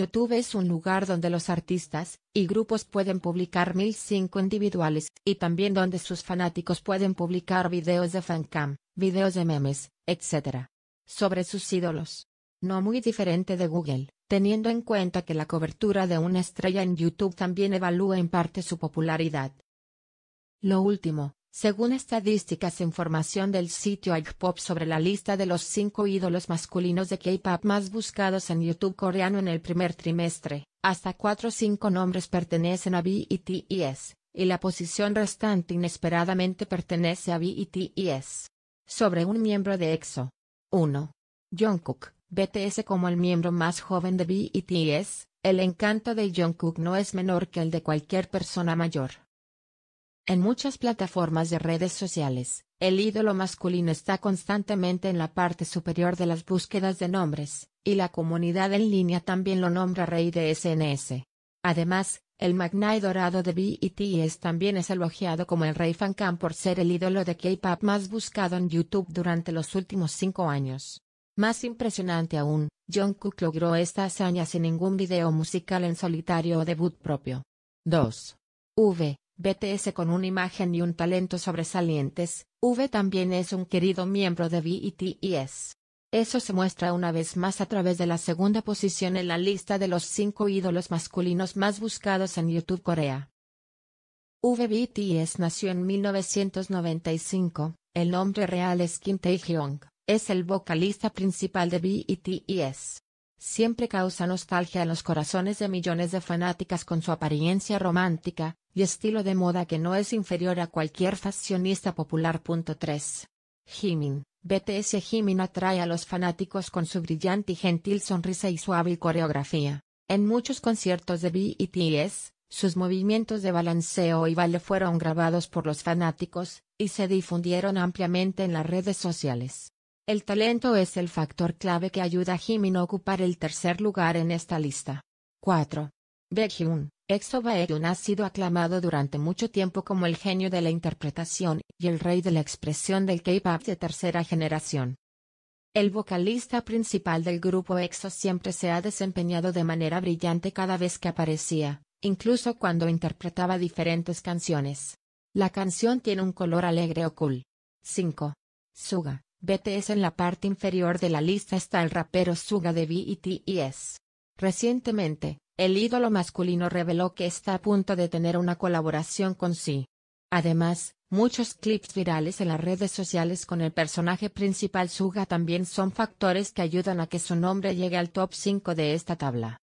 YouTube es un lugar donde los artistas y grupos pueden publicar mil cinco individuales, y también donde sus fanáticos pueden publicar videos de fancam, videos de memes, etc. Sobre sus ídolos. No muy diferente de Google, teniendo en cuenta que la cobertura de una estrella en YouTube también evalúa en parte su popularidad. Lo último, según estadísticas e información del sitio ipop sobre la lista de los cinco ídolos masculinos de K-pop más buscados en YouTube coreano en el primer trimestre, hasta cuatro o cinco nombres pertenecen a BTS, e e y la posición restante inesperadamente pertenece a BTS. E sobre un miembro de EXO. 1. Jungkook, BTS como el miembro más joven de BTS, el encanto de Jungkook no es menor que el de cualquier persona mayor. En muchas plataformas de redes sociales, el ídolo masculino está constantemente en la parte superior de las búsquedas de nombres, y la comunidad en línea también lo nombra rey de SNS. Además, el magnate dorado de BTS e también es elogiado como el rey fancam por ser el ídolo de K-pop más buscado en YouTube durante los últimos cinco años. Más impresionante aún, Jungkook logró esta hazaña sin ningún video musical en solitario o debut propio. 2. V. BTS con una imagen y un talento sobresalientes, V también es un querido miembro de BTS. Eso se muestra una vez más a través de la segunda posición en la lista de los cinco ídolos masculinos más buscados en YouTube Corea. VBTS nació en 1995, el nombre real es Kim Taehyung, es el vocalista principal de BTS siempre causa nostalgia en los corazones de millones de fanáticas con su apariencia romántica y estilo de moda que no es inferior a cualquier fashionista popular. 3. Jimin, BTS Jimin atrae a los fanáticos con su brillante y gentil sonrisa y hábil coreografía. En muchos conciertos de BTS, e sus movimientos de balanceo y baile fueron grabados por los fanáticos, y se difundieron ampliamente en las redes sociales. El talento es el factor clave que ayuda a Jimin a ocupar el tercer lugar en esta lista. 4. Baekhyun, EXO Baekhyun ha sido aclamado durante mucho tiempo como el genio de la interpretación y el rey de la expresión del K-pop de tercera generación. El vocalista principal del grupo EXO siempre se ha desempeñado de manera brillante cada vez que aparecía, incluso cuando interpretaba diferentes canciones. La canción tiene un color alegre o cool. 5. Suga, BTS en la parte inferior de la lista está el rapero Suga de BTS. E e Recientemente, el ídolo masculino reveló que está a punto de tener una colaboración con sí. Además, muchos clips virales en las redes sociales con el personaje principal Suga también son factores que ayudan a que su nombre llegue al top 5 de esta tabla.